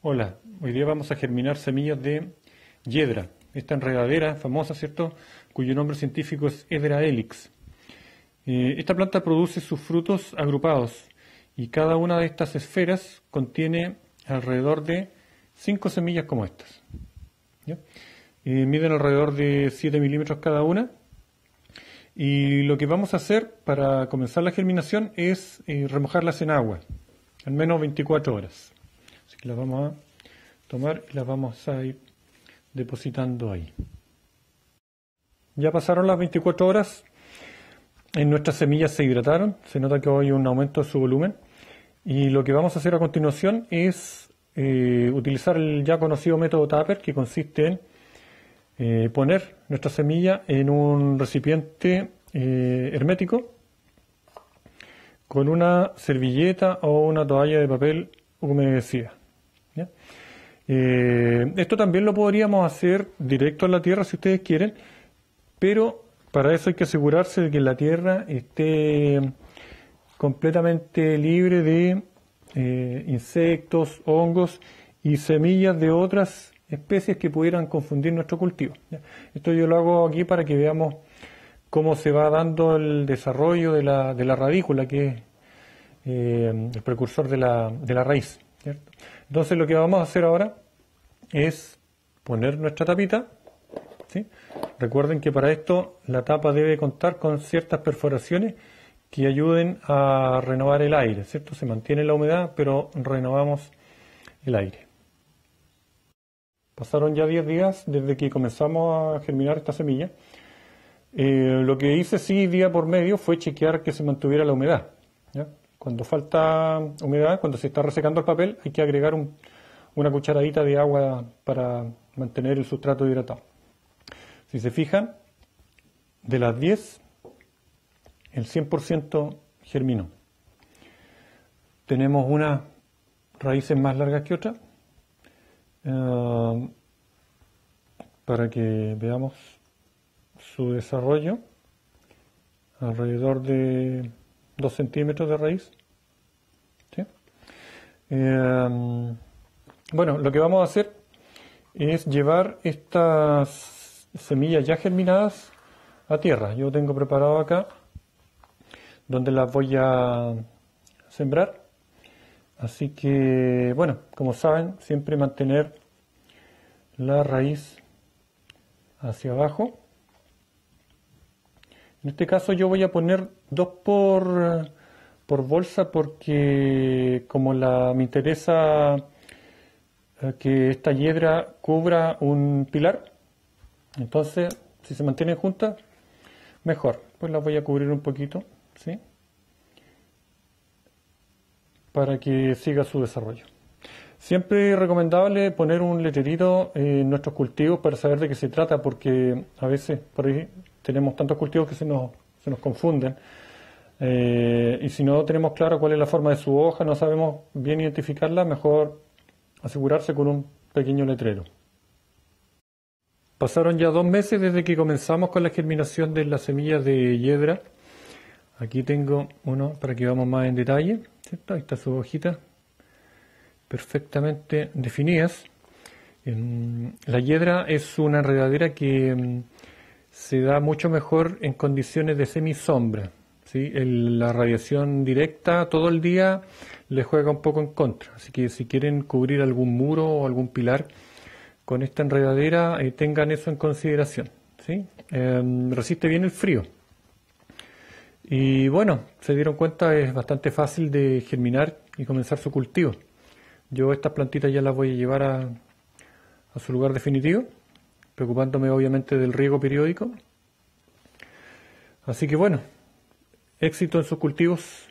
Hola, hoy día vamos a germinar semillas de yedra, esta enredadera famosa, ¿cierto?, cuyo nombre científico es Hedera helix. Eh, esta planta produce sus frutos agrupados y cada una de estas esferas contiene alrededor de 5 semillas como estas. Eh, miden alrededor de 7 milímetros cada una. Y lo que vamos a hacer para comenzar la germinación es eh, remojarlas en agua, al menos 24 horas. Las vamos a tomar y las vamos a ir depositando ahí. Ya pasaron las 24 horas, en nuestras semillas se hidrataron, se nota que hay un aumento de su volumen y lo que vamos a hacer a continuación es eh, utilizar el ya conocido método Tapper que consiste en eh, poner nuestra semilla en un recipiente eh, hermético con una servilleta o una toalla de papel humedecida. Eh, esto también lo podríamos hacer directo en la tierra si ustedes quieren, pero para eso hay que asegurarse de que la tierra esté completamente libre de eh, insectos, hongos y semillas de otras especies que pudieran confundir nuestro cultivo. Esto yo lo hago aquí para que veamos cómo se va dando el desarrollo de la, radícula, que es eh, el precursor de la raíz. Entonces lo que vamos a hacer ahora es poner nuestra tapita. Recuerden que para esto la tapa debe contar con ciertas perforaciones que ayuden a renovar el aire, ¿cierto? Se mantiene la humedad, pero renovamos el aire. Pasaron ya 10 días desde que comenzamos a germinar esta semilla. Eh, lo que hice sí día por medio fue chequear que se mantuviera la humedad. Cuando falta humedad, cuando se está resecando el papel, hay que agregar una cucharadita de agua para mantener el sustrato hidratado. Si se fijan, de las 10, el 100% germinó. Tenemos unas raíces más largas que otras. Eh, para que veamos su desarrollo alrededor de 2 centímetros de raíz. Em, bueno, lo que vamos a hacer es llevar estas semillas ya germinadas a tierra. Yo tengo preparado acá donde las voy a sembrar. Así que, bueno, como saben, siempre mantener la raíz hacia abajo en este caso yo voy a poner dos por, por bolsa porque como la, me interesa eh, que esta hiedra cubra un pilar, entonces si se mantienen juntas, mejor. Pues las voy a cubrir un poquito, ¿sí? Para que siga su desarrollo. Siempre recomendable poner un letrerito en nuestros cultivos para saber de qué se trata, porque a veces por ahí tenemos tantos cultivos que se nos, se nos confunden. Eh, y si no tenemos claro cuál es la forma de su hoja, no sabemos bien identificarla, mejor asegurarse con un pequeño letrero. Pasaron ya dos meses desde que comenzamos con la germinación de las semillas de hiedra. Aquí tengo uno para que veamos más en detalle. Ahí está su hojita, perfectamente definidas. La hiedra es una enredadera que mm, se da mucho mejor en condiciones de semisombra. sombra. la radiación directa todo el día le juega un poco en contra. Así que si quieren cubrir algún muro o algún pilar con esta enredadera, eh, tengan eso en consideración. ¿sí? Em, resiste bien el frío. Y bueno, se dieron cuenta, es bastante fácil de germinar y comenzar su cultivo. Yo estas plantitas ya las voy a llevar a su lugar definitivo preocupándome obviamente del riego periódico. Así que bueno, éxito en sus cultivos.